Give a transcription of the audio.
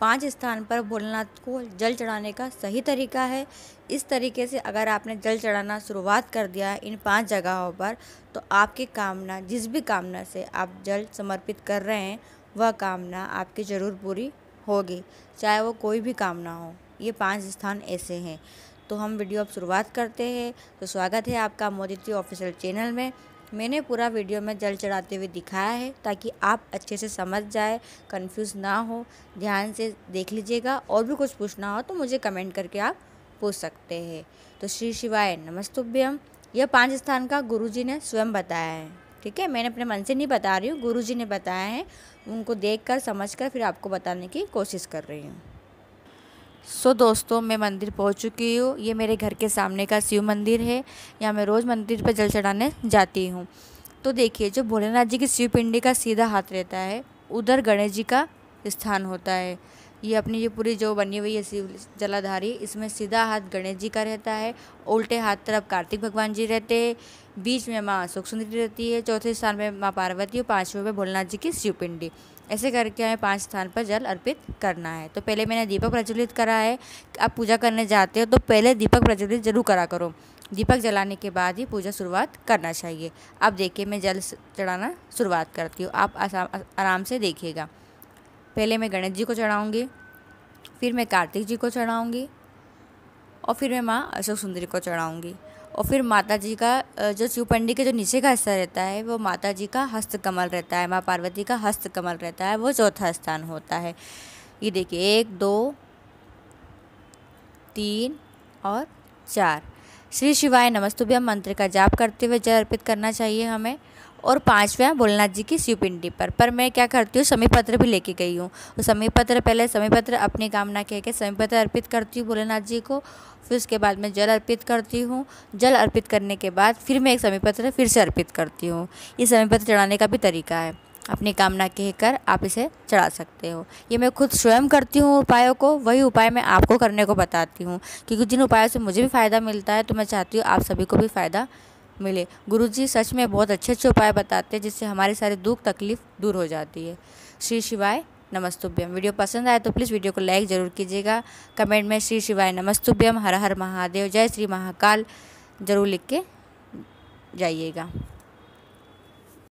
पांच स्थान पर भोलेनाथ को जल चढ़ाने का सही तरीका है इस तरीके से अगर आपने जल चढ़ाना शुरुआत कर दिया इन पांच जगहों पर तो आपकी कामना जिस भी कामना से आप जल समर्पित कर रहे हैं वह कामना आपकी ज़रूर पूरी होगी चाहे वो कोई भी कामना हो ये पांच स्थान ऐसे हैं तो हम वीडियो अब शुरुआत करते हैं तो स्वागत है आपका मोदी ऑफिशियल चैनल में मैंने पूरा वीडियो में जल चढ़ाते हुए दिखाया है ताकि आप अच्छे से समझ जाए कंफ्यूज ना हो ध्यान से देख लीजिएगा और भी कुछ पूछना हो तो मुझे कमेंट करके आप पूछ सकते हैं तो श्री शिवाय नमस्तुभ्यम यह पांच स्थान का गुरुजी ने स्वयं बताया है ठीक है मैंने अपने मन से नहीं बता रही हूँ जी ने बताया है उनको देखकर समझकर फिर आपको बताने की कोशिश कर रही हूँ सो so, दोस्तों मैं मंदिर पहुंच चुकी हूँ ये मेरे घर के सामने का शिव मंदिर है यहाँ मैं रोज़ मंदिर पर जल चढ़ाने जाती हूँ तो देखिए जो भोलेनाथ जी की शिव पिंडी का सीधा हाथ रहता है उधर गणेश जी का स्थान होता है ये अपनी जो पूरी जो बनी हुई है शिव जलाधारी इसमें सीधा हाथ गणेश जी का रहता है उल्टे हाथ तरफ कार्तिक भगवान जी रहते हैं बीच में माँ अशोक सुंदरी रहती है चौथे स्थान में माँ पार्वती और पाँचवें में भोलेनाथ जी की शिवपिंडी ऐसे करके हमें पांच स्थान पर जल अर्पित करना है तो पहले मैंने दीपक प्रज्वलित करा है आप पूजा करने जाते हो तो पहले दीपक प्रज्वलित जरूर करा करो दीपक जलाने के बाद ही पूजा शुरुआत करना चाहिए अब देखिए मैं जल चढ़ाना शुरुआत करती हूँ आप आराम से देखिएगा पहले मैं गणेश जी को चढ़ाऊँगी फिर मैं कार्तिक जी को चढ़ाऊँगी और फिर मैं माँ अशोक सुंदरी को चढ़ाऊँगी और फिर माता जी का जो शिवपंडी के जो नीचे का हिस्सा रहता है वो माता जी का हस्त कमल रहता है माँ पार्वती का हस्त कमल रहता है वो चौथा स्थान होता है ये देखिए एक दो तीन और चार श्री शिवाय नमस्तुभ्यम मंत्र का जाप करते हुए जल अर्पित करना चाहिए हमें और पाँचवें भोलेनाथ जी की शिवपिंडी पर पर मैं क्या करती हूँ समय पत्र भी लेके गई हूँ तो समय पत्र पहले समय पत्र अपनी कामना कह के समय पत्र अर्पित करती हूँ भोलेनाथ जी को फिर उसके बाद मैं जल अर्पित करती हूँ जल अर्पित करने के बाद फिर मैं एक समय पत्र फिर से अर्पित करती हूँ ये समय पत्र चढ़ाने का भी तरीका है अपनी कामना कहकर आप इसे चढ़ा सकते हो ये मैं खुद स्वयं करती हूँ उपायों को वही उपाय मैं आपको करने को बताती हूँ क्योंकि जिन उपायों से मुझे भी फ़ायदा मिलता है तो मैं चाहती हूँ आप सभी को भी फ़ायदा मिले गुरु जी सच में बहुत अच्छे अच्छे उपाय बताते हैं जिससे हमारे सारे दुख तकलीफ दूर हो जाती है श्री शिवाय नमस्तुभ्यम वीडियो पसंद आए तो प्लीज़ वीडियो को लाइक ज़रूर कीजिएगा कमेंट में श्री शिवाय नमस्तुभ्यम हर हर महादेव जय श्री महाकाल ज़रूर लिख के जाइएगा